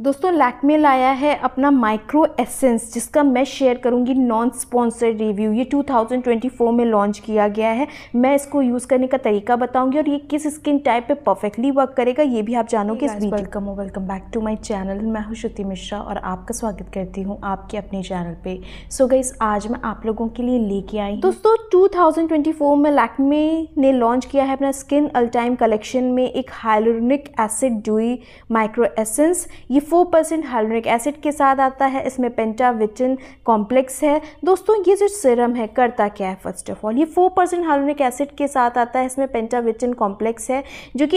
दोस्तों लैकमे लाया है अपना माइक्रो एसेंस जिसका मैं शेयर करूंगी नॉन स्पॉन्सर्ड रिव्यू ये 2024 में लॉन्च किया गया है मैं इसको यूज़ करने का तरीका बताऊंगी और ये किस स्किन टाइप पे परफेक्टली वर्क करेगा ये भी आप जानोगे इस वीडियो वेलकम हो welcome back to my channel मैं हूँ श्रुति मिश्रा और आपका स्वागत करती हूँ आपके अपने चैनल पर सो so गईस आज मैं आप लोगों के लिए लेके आई दोस्तों टू में लैकमे ने लॉन्च किया है अपना स्किन अल्टाइम कलेक्शन में एक hyaluronic acid dewy micro essence ये फोर परसेंट हाइलोनिक एसिड के साथ आता है इसमें पेंटाविटिन कॉम्प्लेक्स है दोस्तों ये जो सिरम है करता क्या है फर्स्ट ऑफ ऑल ये फोर परसेंट हाइलोनिक एसिड के साथ आता है इसमें पेंटाविटिन कॉम्प्लेक्स है जो कि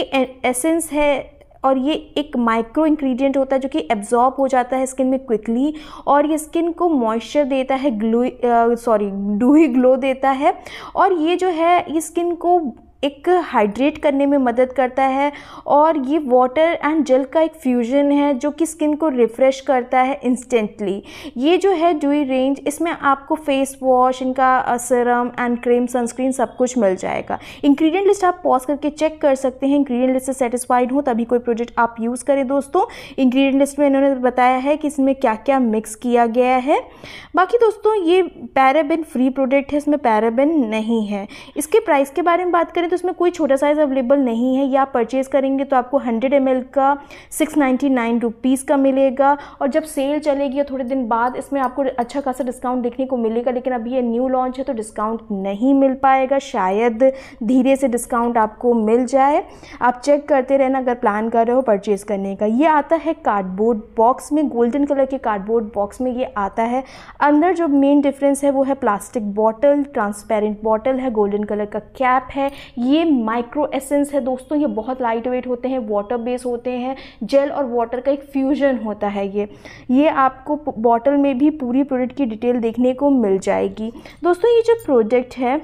एसेंस है और ये एक माइक्रो इंग्रेडिएंट होता है जो कि एब्जॉर्ब हो जाता है स्किन में क्विकली और ये स्किन को मॉइस्चर देता है ग्लू सॉरी डूही ग्लो देता है और ये जो है ये स्किन को एक हाइड्रेट करने में मदद करता है और ये वाटर एंड जल का एक फ्यूजन है जो कि स्किन को रिफ़्रेश करता है इंस्टेंटली ये जो है डुई रेंज इसमें आपको फेस वॉश इनका सरम एंड क्रीम सनस्क्रीन सब कुछ मिल जाएगा इंग्रेडिएंट लिस्ट आप पॉज करके चेक कर सकते हैं इंग्रेडिएंट लिस्ट से सेटिस्फाइड हो तभी कोई प्रोडक्ट आप यूज़ करें दोस्तों इंग्रीडियंट लिस्ट में इन्होंने बताया है कि इसमें क्या क्या मिक्स किया गया है बाकी दोस्तों ये पैराबिन फ्री प्रोडक्ट है इसमें पैराबिन नहीं है इसके प्राइस के बारे में बात करें तो तो इसमें कोई छोटा साइज़ अवेलेबल नहीं है या परचेज़ करेंगे तो आपको हंड्रेड एम का सिक्स नाइन्टी का मिलेगा और जब सेल चलेगी या थोड़े दिन बाद इसमें आपको अच्छा खासा डिस्काउंट देखने को मिलेगा लेकिन अभी ये न्यू लॉन्च है तो डिस्काउंट नहीं मिल पाएगा शायद धीरे से डिस्काउंट आपको मिल जाए आप चेक करते रहना अगर प्लान कर रहे हो परचेज़ करने का ये आता है कार्डबोर्ड बॉक्स में गोल्डन कलर के कार्डबोर्ड बॉक्स में ये आता है अंदर जो मेन डिफरेंस है वो है प्लास्टिक बॉटल ट्रांसपेरेंट बॉटल है गोल्डन कलर का कैप है ये माइक्रो एसेंस है दोस्तों ये बहुत लाइट वेट होते हैं वाटर बेस होते हैं जेल और वाटर का एक फ्यूजन होता है ये ये आपको बॉटल में भी पूरी प्रोडक्ट की डिटेल देखने को मिल जाएगी दोस्तों ये जो प्रोडक्ट है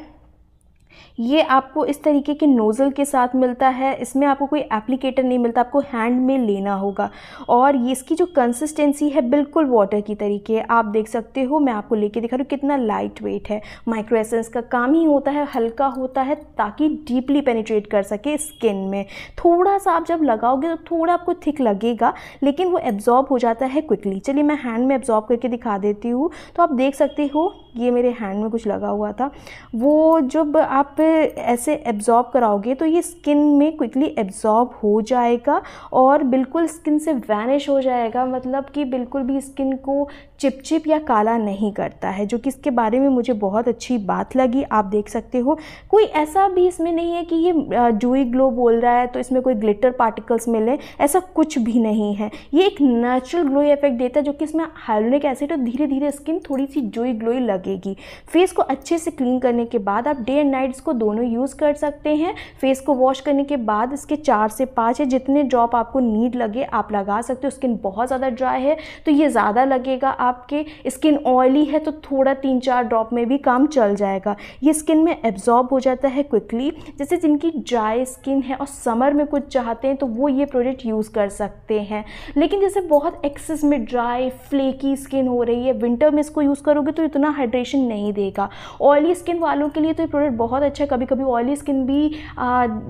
ये आपको इस तरीके के नोज़ल के साथ मिलता है इसमें आपको कोई एप्लीकेटर नहीं मिलता आपको हैंड में लेना होगा और ये इसकी जो कंसिस्टेंसी है बिल्कुल वाटर की तरीके आप देख सकते हो मैं आपको लेके दिखा रही हूँ कितना लाइट वेट है माइक्रो एसेंस का काम ही होता है हल्का होता है ताकि डीपली पेनिट्रेट कर सके स्किन में थोड़ा सा आप जब लगाओगे तो थोड़ा आपको थिक लगेगा लेकिन वो एब्जॉर्ब हो जाता है क्विकली चलिए मैं हैंड में एब्जॉर्ब करके दिखा देती हूँ तो आप देख सकते हो ये मेरे हैंड में कुछ लगा हुआ था वो जब आप आप ऐसे एब्ज़ॉर्ब कराओगे तो ये स्किन में क्विकली एब्ज़ॉर्ब हो जाएगा और बिल्कुल स्किन से वैनिश हो जाएगा मतलब कि बिल्कुल भी स्किन को चिपचिप या काला नहीं करता है जो कि इसके बारे में मुझे बहुत अच्छी बात लगी आप देख सकते हो कोई ऐसा भी इसमें नहीं है कि ये जूई ग्लो बोल रहा है तो इसमें कोई ग्लिटर पार्टिकल्स मिले ऐसा कुछ भी नहीं है ये एक नेचुरल ग्लो इफेक्ट देता है जो कि इसमें हाइलोनिक एसिड और धीरे धीरे स्किन थोड़ी सी जूई ग्लोई लगेगी फेस को अच्छे से क्लीन करने के बाद आप डे एंड नाइट ऑयल्स को दोनों यूज़ कर सकते हैं फेस को वॉश करने के बाद इसके चार से पाँच है जितने ड्रॉप आपको नीड लगे आप लगा सकते हो स्किन बहुत ज़्यादा ड्राई है तो ये ज़्यादा लगेगा आपके स्किन ऑयली है तो थोड़ा तीन चार ड्रॉप में भी काम चल जाएगा ये स्किन में एब्जॉर्ब हो जाता है क्विकली जैसे जिनकी ड्राई स्किन है और समर में कुछ चाहते हैं तो वो ये प्रोडक्ट यूज़ कर सकते हैं लेकिन जैसे बहुत एक्सेस में ड्राई फ्लेकी स्किन हो रही है विंटर में इसको यूज़ करोगे तो इतना हाइड्रेशन नहीं देगा ऑयली स्किन वालों के लिए तो ये प्रोडक्ट बहुत अच्छा कभी कभी ऑयली स्किन भी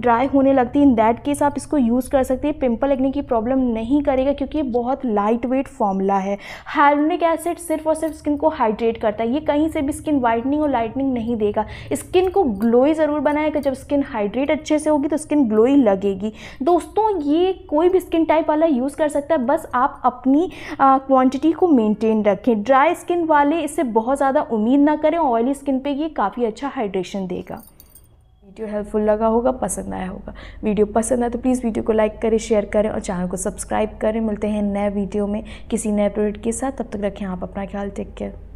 ड्राई होने लगती है इन दैट केस आप इसको यूज़ कर सकते हैं पिंपल लगने की प्रॉब्लम नहीं करेगा क्योंकि ये बहुत लाइट वेट फॉर्मूला है हार्मोनिक एसिड सिर्फ और सिर्फ स्किन को हाइड्रेट करता है ये कहीं से भी स्किन वाइटनिंग और लाइटनिंग नहीं देगा स्किन को ग्लोई ज़रूर बनाएगा जब स्किन हाइड्रेट अच्छे से होगी तो स्किन ग्लोई लगेगी दोस्तों ये कोई भी स्किन टाइप वाला यूज़ कर सकता है बस आप अपनी क्वान्टिटी को मेनटेन रखें ड्राई स्किन वाले इससे बहुत ज़्यादा उम्मीद ना करें ऑयली स्किन पर ये काफ़ी अच्छा हाइड्रेशन देगा वीडियो हेल्पफुल लगा होगा पसंद आया होगा वीडियो पसंद आए तो प्लीज़ वीडियो को लाइक करें शेयर करें और चैनल को सब्सक्राइब करें मिलते हैं नए वीडियो में किसी नए प्रोडक्ट के साथ तब तक रखें आप अपना ख्याल टेक केयर